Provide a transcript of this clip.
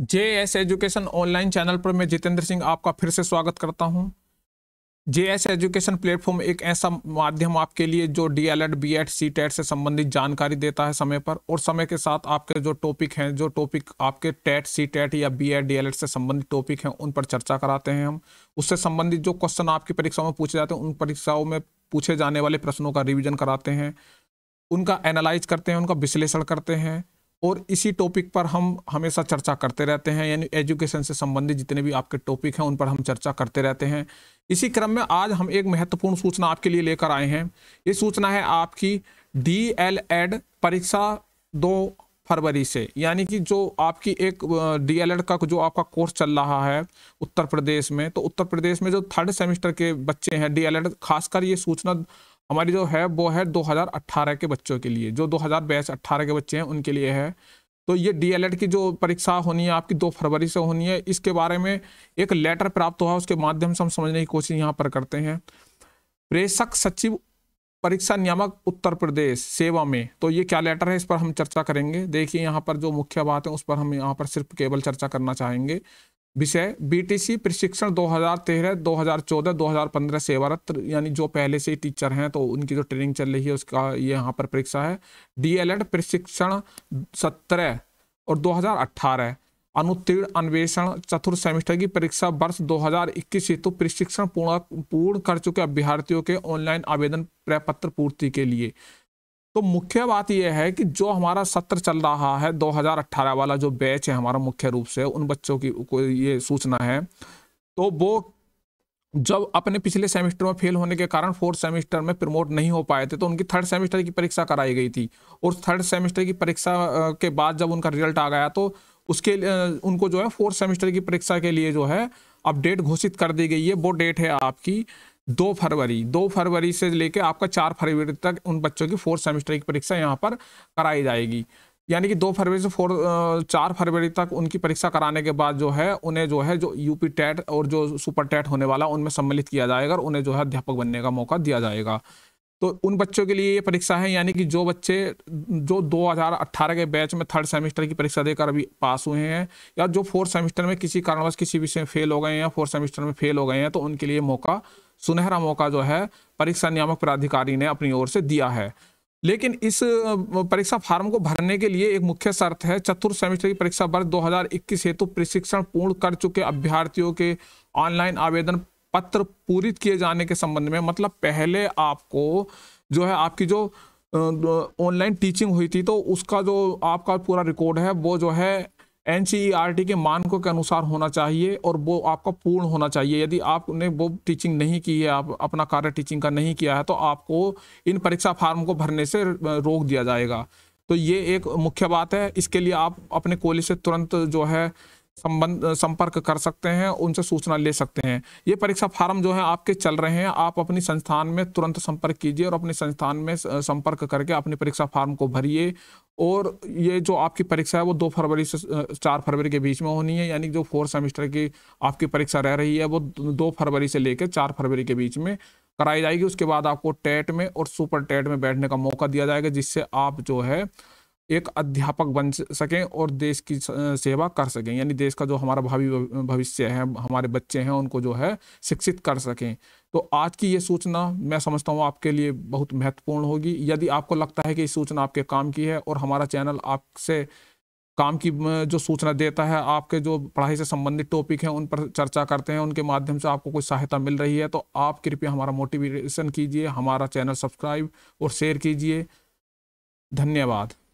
जे S education online channel पर मैं जितेंद्र सिंह आपका फिर से स्वागत करता हूं जे एस एजुकेशन प्लेटफॉर्म एक ऐसा माध्यम आपके लिए जो D El Ed B Ed C TET से संबंधित जानकारी देता है समय पर और समय के साथ आपके जो टॉपिक हैं जो टॉपिक आपके टेट सी टेट या B Ed D El Ed से संबंधित टॉपिक हैं उन पर चर्चा कराते हैं हम उससे संबंधित जो क्वेश्चन आपकी परीक्षाओं में पूछे जाते हैं उन परीक्षाओं में पूछे जाने वाले प्रश्नों का रिविजन कराते हैं उनका एनालाइज करते हैं उनका विश्लेषण करते हैं और इसी टॉपिक पर हम हमेशा चर्चा करते रहते हैं यानी एजुकेशन से संबंधित जितने भी आपके टॉपिक हैं उन पर हम चर्चा करते रहते हैं इसी क्रम में आज हम एक महत्वपूर्ण सूचना आपके लिए लेकर आए हैं ये सूचना है आपकी डी एल एड परीक्षा दो फरवरी से यानी कि जो आपकी एक डी एल एड का जो आपका कोर्स चल रहा है उत्तर प्रदेश में तो उत्तर प्रदेश में जो थर्ड सेमेस्टर के बच्चे हैं डी एल एड खासकर ये सूचना हमारी जो है वो है 2018 के बच्चों के लिए जो हजार बैच अट्ठारह के बच्चे हैं उनके लिए है तो ये डीएलएड की जो परीक्षा होनी है आपकी दो फरवरी से होनी है इसके बारे में एक लेटर प्राप्त हुआ उसके माध्यम से हम समझने की कोशिश यहाँ पर करते हैं प्रेषक सचिव परीक्षा नियामक उत्तर प्रदेश सेवा में तो ये क्या लेटर है इस पर हम चर्चा करेंगे देखिए यहाँ पर जो मुख्य बात है उस पर हम यहाँ पर सिर्फ केवल चर्चा करना चाहेंगे विषय बीटीसी प्रशिक्षण 2013 2014 2015 सेवारत यानी जो पहले से ही टीचर हैं तो उनकी जो ट्रेनिंग चल रही है उसका ये यहाँ पर परीक्षा है डीएलएड प्रशिक्षण 17 और 2018 अनुत्तीर्ण अन्वेषण चतुर्थ सेमेस्टर की परीक्षा वर्ष 2021 हेतु प्रशिक्षण पूर्ण पूर्ण कर चुके अभ्यर्थियों के ऑनलाइन आवेदन प्रपत्र पूर्ति के लिए तो मुख्य बात यह है कि जो हमारा सत्र चल रहा है 2018 वाला जो बैच है हमारा मुख्य रूप से उन बच्चों की को ये सूचना है तो वो जब अपने पिछले सेमेस्टर में फेल होने के कारण फोर्थ सेमेस्टर में प्रमोट नहीं हो पाए थे तो उनकी थर्ड सेमेस्टर की परीक्षा कराई गई थी और थर्ड सेमेस्टर की परीक्षा के बाद जब उनका रिजल्ट आ गया तो उसके उनको जो है फोर्थ सेमेस्टर की परीक्षा के लिए जो है अपडेट घोषित कर दी गई है वो डेट है आपकी दो फरवरी दो फरवरी से लेकर आपका चार फरवरी तक उन बच्चों की फोर्थ सेमेस्टर की परीक्षा यहाँ पर कराई जाएगी यानी कि दो फरवरी से फोर चार फरवरी तक उनकी परीक्षा कराने के बाद जो है उन्हें जो है जो यूपी टेट और जो सुपर टेट होने वाला उनमें सम्मिलित किया जाएगा और उन्हें जो है अध्यापक बनने का मौका दिया जाएगा तो उन बच्चों के लिए ये परीक्षा है यानी कि जो बच्चे जो 2018 के बैच में थर्ड सेमेस्टर की परीक्षा देकर अभी पास हुए हैं या जो फोर्थ सेमेस्टर में किसी कारणवश किसी विषय में फेल हो गए हैं या फोर्थ सेमेस्टर में फेल हो गए हैं तो उनके लिए मौका सुनहरा मौका जो है परीक्षा नियामक प्राधिकारी ने अपनी ओर से दिया है लेकिन इस परीक्षा फार्म को भरने के लिए एक मुख्य शर्त है चतुर्थ सेमेस्टर की परीक्षा वर्ष 2021 हेतु प्रशिक्षण पूर्ण कर चुके अभ्यर्थियों के ऑनलाइन आवेदन पत्र पूरित किए जाने के संबंध में मतलब पहले आपको जो है आपकी जो ऑनलाइन टीचिंग हुई थी तो उसका जो आपका पूरा रिकॉर्ड है वो जो है एन e के मानकों के अनुसार होना चाहिए और वो आपका पूर्ण होना चाहिए यदि आपने वो टीचिंग नहीं की है आप अपना कार्य टीचिंग का नहीं किया है तो आपको इन परीक्षा फार्म को भरने से रोक दिया जाएगा तो ये एक मुख्य बात है इसके लिए आप अपने कॉलेज से तुरंत जो है संबंध संपर्क कर सकते हैं उनसे सूचना ले सकते हैं ये परीक्षा फार्म जो है आपके चल रहे हैं आप अपनी संस्थान में तुरंत संपर्क कीजिए और अपने संस्थान में संपर्क करके अपनी परीक्षा फार्म को भरिए और ये जो आपकी परीक्षा है वो दो फरवरी से चार फरवरी के बीच में होनी है यानी जो फोर्थ सेमेस्टर की आपकी परीक्षा रह रही है वो दो फरवरी से लेकर चार फरवरी के बीच में कराई जाएगी उसके बाद आपको टेट में और सुपर टेट में बैठने का मौका दिया जाएगा जिससे आप जो है एक अध्यापक बन सकें और देश की सेवा कर सकें यानी देश का जो हमारा भावी भविष्य है हमारे बच्चे हैं उनको जो है शिक्षित कर सकें तो आज की ये सूचना मैं समझता हूँ आपके लिए बहुत महत्वपूर्ण होगी यदि आपको लगता है कि ये सूचना आपके काम की है और हमारा चैनल आपसे काम की जो सूचना देता है आपके जो पढ़ाई से संबंधित टॉपिक हैं उन पर चर्चा करते हैं उनके माध्यम से आपको कोई सहायता मिल रही है तो आप कृपया हमारा मोटिवेशन कीजिए हमारा चैनल सब्सक्राइब और शेयर कीजिए धन्यवाद